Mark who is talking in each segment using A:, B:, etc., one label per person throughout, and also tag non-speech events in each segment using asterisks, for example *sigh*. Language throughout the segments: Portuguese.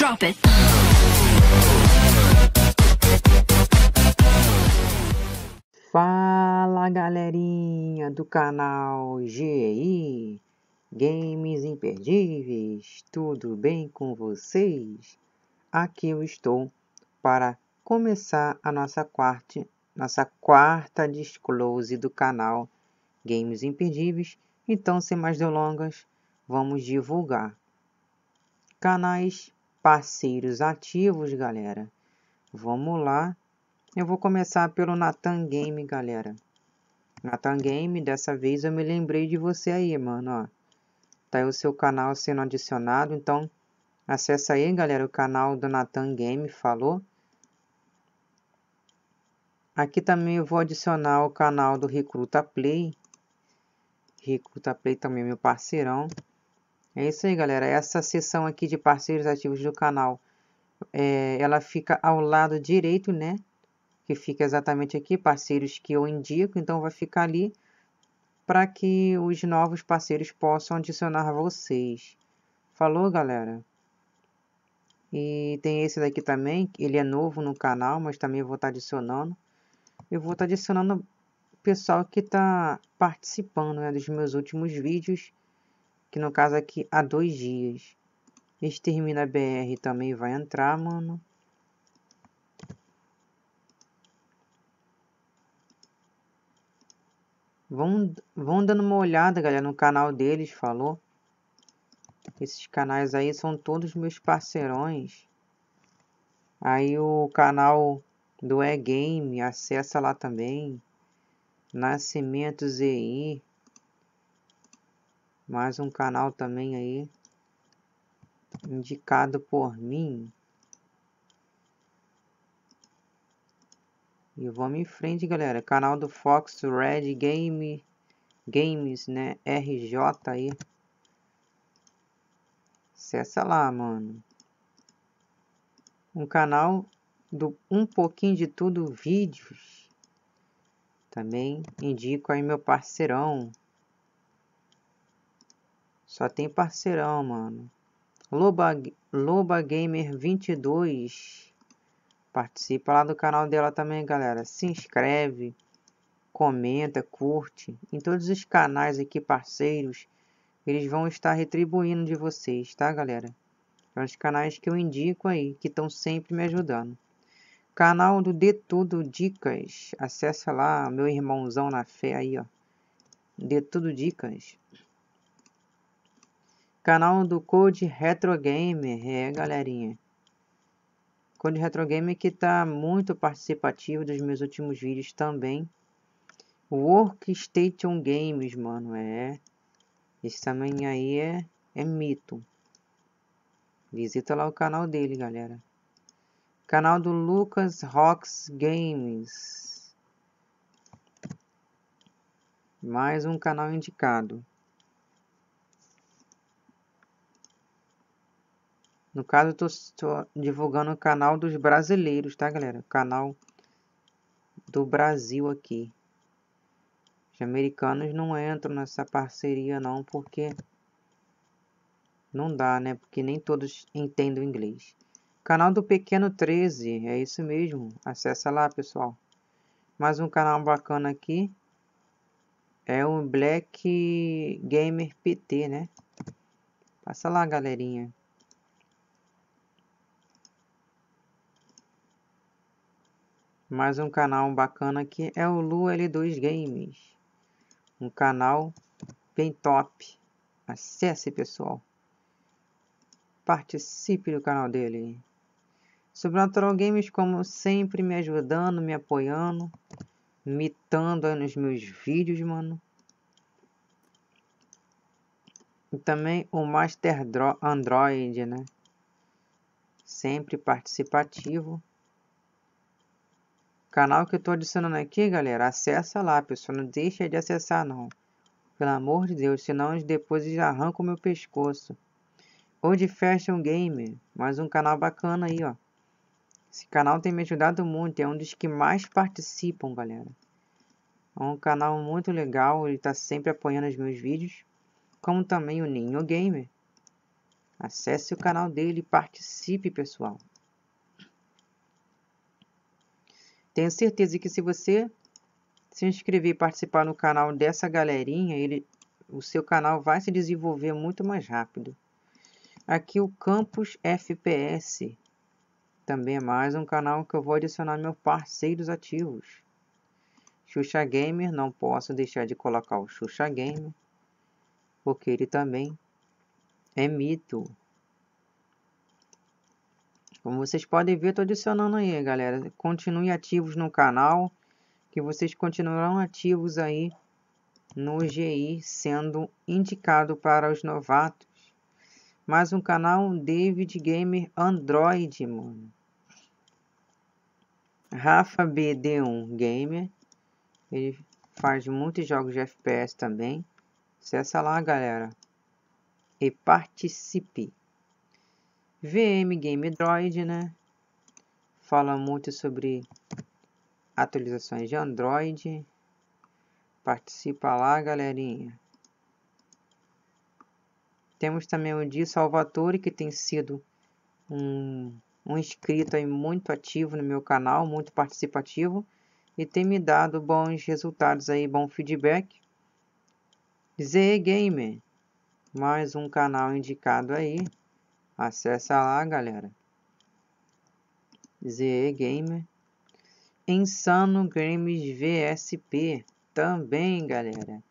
A: Drop it. Fala galerinha do canal GEI Games Imperdíveis, tudo bem com vocês? Aqui eu estou para começar a nossa quarta, nossa quarta disclose do canal Games Imperdíveis. Então, sem mais delongas, vamos divulgar canais parceiros ativos, galera. Vamos lá. Eu vou começar pelo Natan Game, galera. Natan Game, dessa vez eu me lembrei de você aí, mano, ó. Tá aí o seu canal sendo adicionado, então acessa aí, galera, o canal do Natan Game, falou? Aqui também eu vou adicionar o canal do Recruta Play. Recruta Play também é meu parceirão. É isso aí, galera. Essa seção aqui de parceiros ativos do canal, é, ela fica ao lado direito, né? Que fica exatamente aqui, parceiros que eu indico. Então, vai ficar ali para que os novos parceiros possam adicionar vocês. Falou, galera? E tem esse daqui também, ele é novo no canal, mas também vou estar tá adicionando. Eu vou estar tá adicionando o pessoal que está participando né, dos meus últimos vídeos que no caso aqui há dois dias. Extermina BR também vai entrar, mano. Vão, vão dando uma olhada, galera, no canal deles, falou? Esses canais aí são todos meus parceirões. Aí o canal do E-Game, acessa lá também. Nascimento ZI mais um canal também aí indicado por mim. E vamos em frente, galera. Canal do Fox Red Game Games, né? RJ aí. cessa lá, mano. Um canal do um pouquinho de tudo vídeos. Também indico aí meu parceirão só tem parceirão, mano. Loba, Loba Gamer 22. Participa lá do canal dela também, galera. Se inscreve, comenta, curte. Em todos os canais aqui parceiros, eles vão estar retribuindo de vocês, tá, galera? os canais que eu indico aí, que estão sempre me ajudando. Canal do De Tudo Dicas. Acessa lá, meu irmãozão na fé aí, ó. De Tudo Dicas. Canal do Code Retro Gamer, é galerinha. Code Retro Gamer que tá muito participativo dos meus últimos vídeos também. Workstation Games, mano, é. Esse também aí é, é mito. Visita lá o canal dele, galera. Canal do Lucas Rocks Games. Mais um canal indicado. No caso, eu estou divulgando o canal dos brasileiros, tá, galera? Canal do Brasil aqui. Os americanos não entram nessa parceria, não, porque não dá, né? Porque nem todos entendem inglês. Canal do Pequeno 13, é isso mesmo. Acessa lá, pessoal. Mais um canal bacana aqui. É o Black Gamer PT, né? Passa lá, galerinha. mais um canal bacana aqui é o Lu L2 Games. Um canal bem top. Acesse, pessoal. Participe do canal dele. Sobrenatural Games, como sempre, me ajudando, me apoiando, mitando aí nos meus vídeos, mano. E também o Master Android, né? Sempre participativo. Canal que eu estou adicionando aqui, galera, acessa lá, pessoal. Não deixa de acessar, não. Pelo amor de Deus, senão depois eles arrancam meu pescoço. Hoje Fashion Game, mais um canal bacana aí, ó. Esse canal tem me ajudado muito, é um dos que mais participam, galera. É um canal muito legal, ele tá sempre apoiando os meus vídeos. Como também o Ninho Gamer. Acesse o canal dele e participe, pessoal. Tenho certeza que se você se inscrever e participar no canal dessa galerinha, ele, o seu canal vai se desenvolver muito mais rápido. Aqui o Campus FPS, também é mais um canal que eu vou adicionar meus parceiros ativos. Xuxa Gamer, não posso deixar de colocar o Xuxa Gamer, porque ele também é mito. Como vocês podem ver, estou adicionando aí, galera. Continue ativos no canal, que vocês continuarão ativos aí no GI, sendo indicado para os novatos. Mais um canal David Gamer Android, mano. Rafa BD1 Gamer. Ele faz muitos jogos de FPS também. Acessa lá, galera. E participe. VM Game Droid, né? Fala muito sobre atualizações de Android. Participa lá, galerinha. Temos também o Di Salvatore, que tem sido um, um inscrito aí muito ativo no meu canal, muito participativo. E tem me dado bons resultados aí, bom feedback. Z Gamer, mais um canal indicado aí. Acessa lá, galera. ZE Gamer. Insano Games VSP. Também, galera.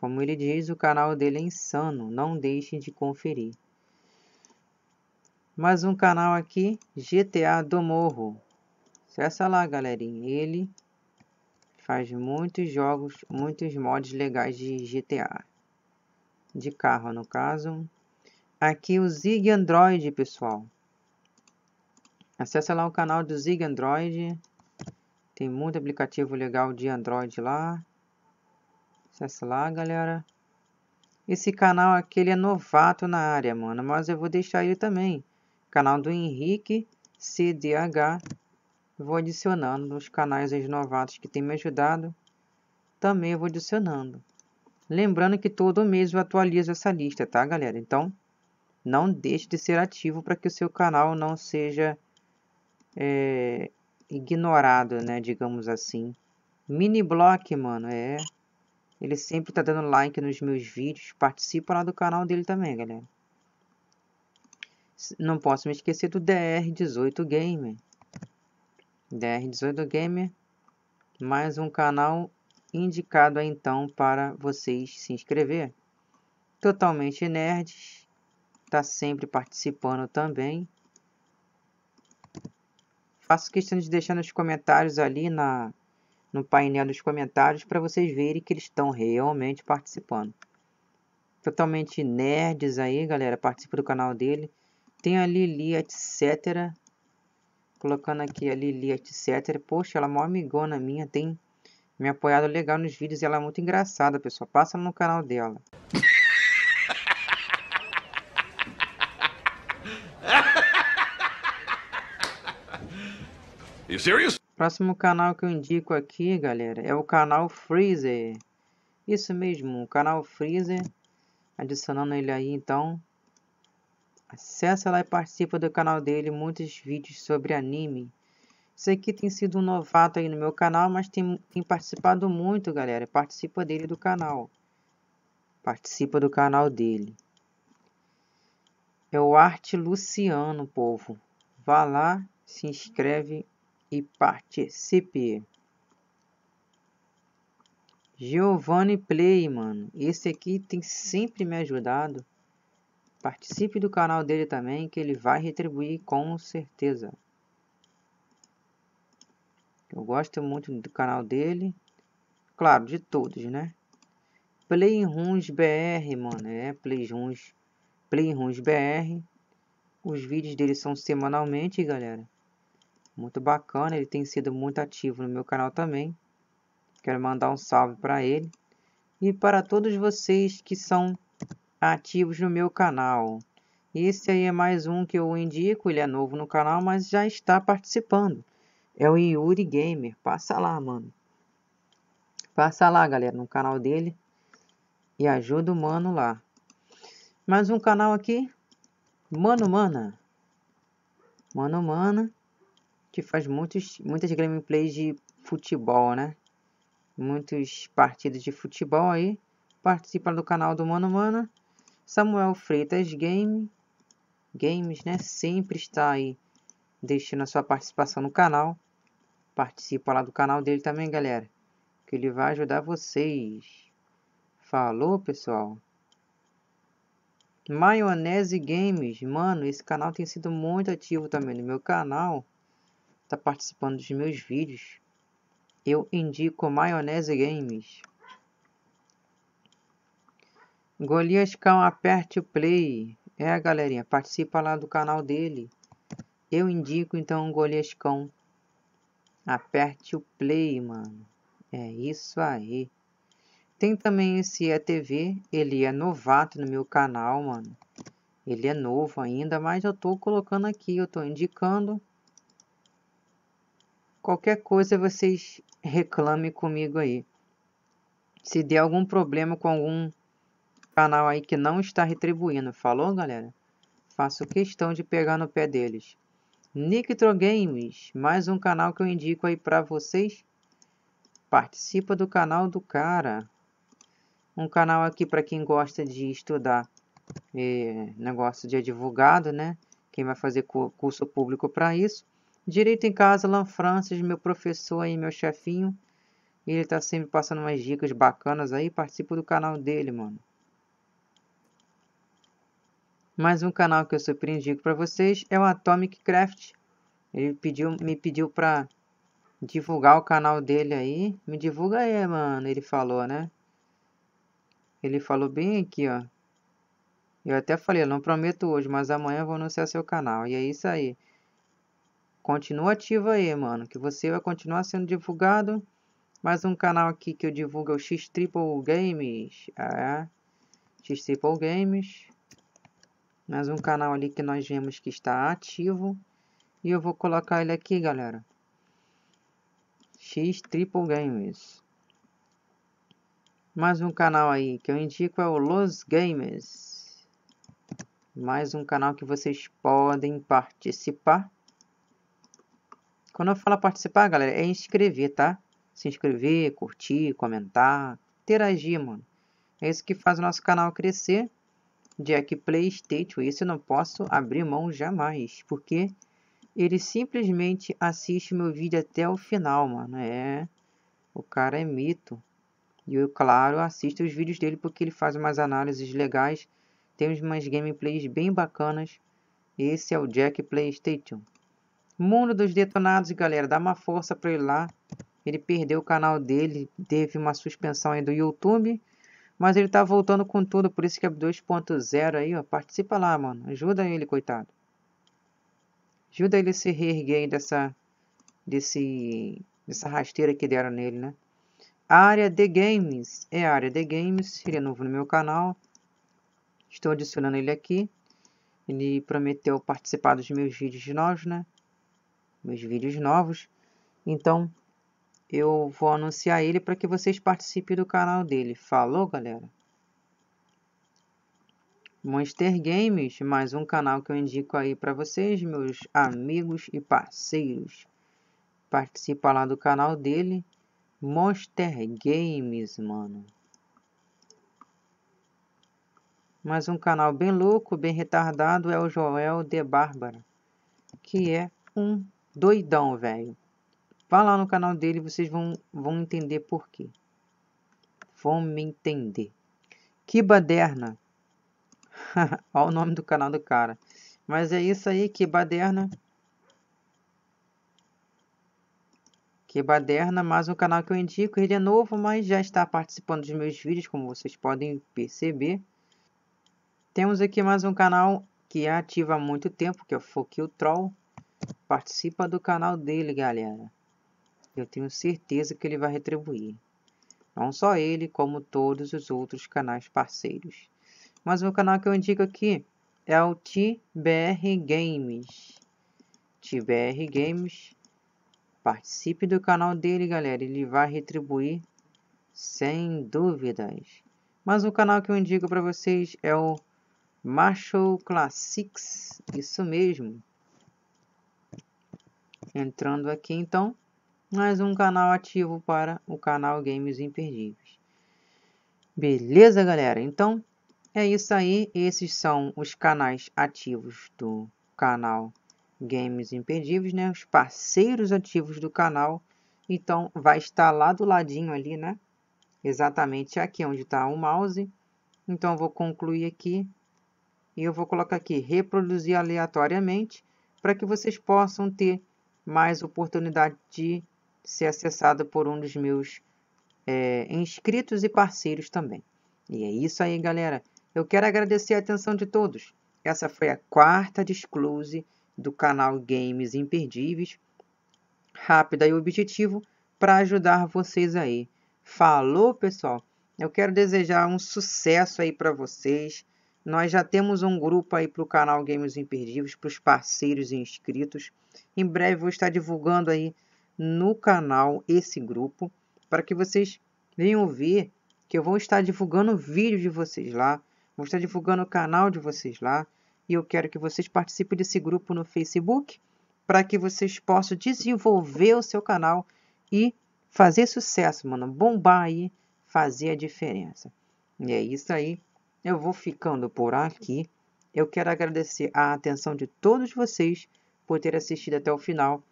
A: Como ele diz, o canal dele é insano. Não deixem de conferir. Mais um canal aqui, GTA do Morro. Acessa lá, galerinha. Ele faz muitos jogos, muitos mods legais de GTA. De carro, no caso aqui o Zig Android, pessoal. Acesse lá o canal do Zig Android. Tem muito aplicativo legal de Android lá. Acesse lá, galera. Esse canal aqui ele é novato na área, mano. Mas eu vou deixar ele também. Canal do Henrique CDH. Vou adicionando os canais dos novatos que tem me ajudado. Também vou adicionando. Lembrando que todo mês eu atualizo essa lista, tá, galera? Então, não deixe de ser ativo para que o seu canal não seja é, ignorado, né? Digamos assim. Mini Block, mano, é. Ele sempre tá dando like nos meus vídeos. Participa lá do canal dele também, galera. Não posso me esquecer do DR18 Gamer. DR18 Gamer, mais um canal indicado então para vocês se inscrever. Totalmente nerds está sempre participando também. Faço questão de deixar nos comentários ali na, no painel dos comentários para vocês verem que eles estão realmente participando. Totalmente nerds aí, galera, participa do canal dele. Tem a Lili, etc. Colocando aqui a Lili, etc. Poxa, ela é uma amigona minha, tem me apoiado legal nos vídeos e ela é muito engraçada, pessoal. Passa no canal dela. serious? Próximo canal que eu indico aqui, galera, é o canal Freezer. Isso mesmo, o canal Freezer. Adicionando ele aí, então. Acesse lá e participa do canal dele, muitos vídeos sobre anime. Isso aqui tem sido um novato aí no meu canal, mas tem, tem participado muito, galera. Participa dele do canal. Participa do canal dele. É o Arte Luciano, povo. Vá lá, se inscreve e participe. Giovanni Play, mano. Esse aqui tem sempre me ajudado. Participe do canal dele também, que ele vai retribuir com certeza. Eu gosto muito do canal dele. Claro, de todos, né? Play Runs BR, mano. É, Play Runs, Play Runs BR. Os vídeos dele são semanalmente, galera muito bacana, ele tem sido muito ativo no meu canal também. Quero mandar um salve para ele e para todos vocês que são ativos no meu canal. Esse aí é mais um que eu indico, ele é novo no canal, mas já está participando. É o Yuri Gamer, passa lá, mano. Passa lá, galera, no canal dele e ajuda o mano lá. Mais um canal aqui, Mano Mana. Mano Mana que faz muitos, muitas gameplays de futebol, né? Muitos partidos de futebol aí. Participa do canal do Mano Mano. Samuel Freitas Game. Games, né? Sempre está aí deixando a sua participação no canal. Participa lá do canal dele também, galera. Que ele vai ajudar vocês. Falou, pessoal. Maionese Games, mano, esse canal tem sido muito ativo também no meu canal está participando dos meus vídeos, eu indico Maionese Games. Golias Cão, aperte o play. É, galerinha, participa lá do canal dele. Eu indico, então, Golias Cão. Aperte o play, mano. É isso aí. Tem também esse ETV, ele é novato no meu canal, mano. Ele é novo ainda, mas eu tô colocando aqui, eu tô indicando Qualquer coisa vocês reclamem comigo aí. Se der algum problema com algum canal aí que não está retribuindo, falou galera? Faço questão de pegar no pé deles. Nictro Games, mais um canal que eu indico aí para vocês. Participa do canal do cara. Um canal aqui para quem gosta de estudar é, negócio de advogado, né? Quem vai fazer curso público para isso. Direito em casa, Lan Francis, meu professor aí, meu chefinho. Ele tá sempre passando umas dicas bacanas aí. Participo do canal dele, mano. Mais um canal que eu super indico para vocês é o Atomic Craft. Ele pediu, me pediu pra divulgar o canal dele aí. Me divulga aí, mano. Ele falou, né? Ele falou bem aqui, ó. Eu até falei, não prometo hoje, mas amanhã eu vou anunciar seu canal. E é isso aí. Continua ativo aí, mano, que você vai continuar sendo divulgado. Mais um canal aqui que eu divulgo é o X Triple Games. É. Ah, X Triple Games. Mais um canal ali que nós vemos que está ativo. E eu vou colocar ele aqui, galera. X Triple Games. Mais um canal aí que eu indico é o Los Games. Mais um canal que vocês podem participar quando eu falo participar, galera, é inscrever, tá? Se inscrever, curtir, comentar, interagir, mano. É isso que faz o nosso canal crescer. Jack Playstation, isso eu não posso abrir mão jamais, porque ele simplesmente assiste meu vídeo até o final, mano. É, o cara é mito. E eu, claro, assisto os vídeos dele porque ele faz umas análises legais, tem umas gameplays bem bacanas. Esse é o Jack Playstation. Mundo dos Detonados, galera, dá uma força para ele lá. Ele perdeu o canal dele, teve uma suspensão aí do YouTube, mas ele tá voltando com tudo, por isso que é 2.0 aí, ó. Participa lá, mano. Ajuda ele, coitado. Ajuda ele a se reerguer aí dessa, desse, dessa rasteira que deram nele, né? área de games é a área de games. Ele é novo no meu canal. Estou adicionando ele aqui. Ele prometeu participar dos meus vídeos novos, né? meus vídeos novos. Então, eu vou anunciar ele para que vocês participem do canal dele. Falou, galera? Monster Games, mais um canal que eu indico aí para vocês, meus amigos e parceiros. Participa lá do canal dele, Monster Games, mano. Mais um canal bem louco, bem retardado, é o Joel de Bárbara, que é um Doidão, velho. Vá lá no canal dele e vocês vão, vão entender por quê. Vão me entender. Que baderna. *laughs* Olha o nome do canal do cara. Mas é isso aí, que baderna. Que baderna, mais um canal que eu indico. Ele é novo, mas já está participando dos meus vídeos, como vocês podem perceber. Temos aqui mais um canal que ativa há muito tempo, que é o Foquio Troll. Participa do canal dele, galera. Eu tenho certeza que ele vai retribuir. Não só ele, como todos os outros canais parceiros. Mas o canal que eu indico aqui é o TBR Games. TBR Games. Participe do canal dele, galera. Ele vai retribuir sem dúvidas. Mas o canal que eu indico para vocês é o Marshall Classics. Isso mesmo entrando aqui então, mais um canal ativo para o canal Games Imperdíveis. Beleza, galera? Então, é isso aí. Esses são os canais ativos do canal Games Imperdíveis, né? Os parceiros ativos do canal. Então, vai estar lá do ladinho ali, né? Exatamente aqui onde está o mouse. Então, vou concluir aqui. E eu vou colocar aqui reproduzir aleatoriamente para que vocês possam ter mais oportunidade de ser acessada por um dos meus é, inscritos e parceiros também. E é isso aí, galera. Eu quero agradecer a atenção de todos. Essa foi a quarta disclose do canal Games Imperdíveis, rápida e objetivo para ajudar vocês aí. Falou, pessoal. Eu quero desejar um sucesso aí para vocês. Nós já temos um grupo aí para o canal Games Imperdíveis, para os parceiros e inscritos. Em breve vou estar divulgando aí no canal esse grupo, para que vocês venham ver que eu vou estar divulgando o vídeo de vocês lá, vou estar divulgando o canal de vocês lá, e eu quero que vocês participem desse grupo no Facebook, para que vocês possam desenvolver o seu canal e fazer sucesso, mano, bombar aí, fazer a diferença. E é isso aí. Eu vou ficando por aqui. Eu quero agradecer a atenção de todos vocês por ter assistido até o final.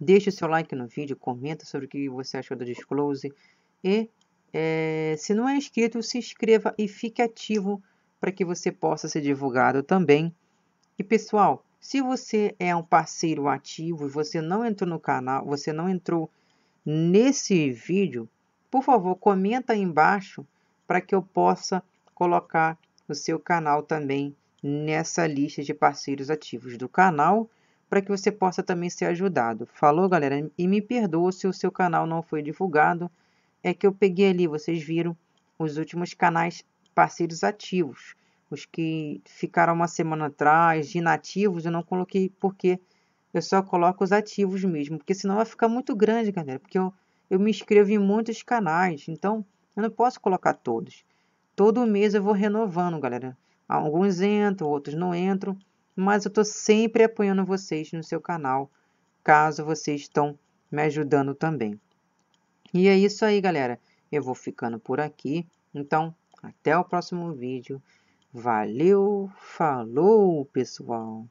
A: Deixe o seu like no vídeo, comenta sobre o que você achou do Disclose e é, se não é inscrito, se inscreva e fique ativo para que você possa ser divulgado também. E pessoal, se você é um parceiro ativo e você não entrou no canal, você não entrou nesse vídeo, por favor, comenta aí embaixo para que eu possa colocar o seu canal também nessa lista de parceiros ativos do canal para que você possa também ser ajudado. Falou, galera? E me perdoa se o seu canal não foi divulgado. É que eu peguei ali, vocês viram, os últimos canais parceiros ativos. Os que ficaram uma semana atrás, inativos, eu não coloquei porque eu só coloco os ativos mesmo. Porque senão vai ficar muito grande, galera. Porque eu, eu me inscrevo em muitos canais, então eu não posso colocar todos. Todo mês eu vou renovando, galera. Alguns entram, outros não entram, mas eu estou sempre apoiando vocês no seu canal, caso vocês estão me ajudando também. E é isso aí, galera. Eu vou ficando por aqui. Então, até o próximo vídeo. Valeu, falou, pessoal!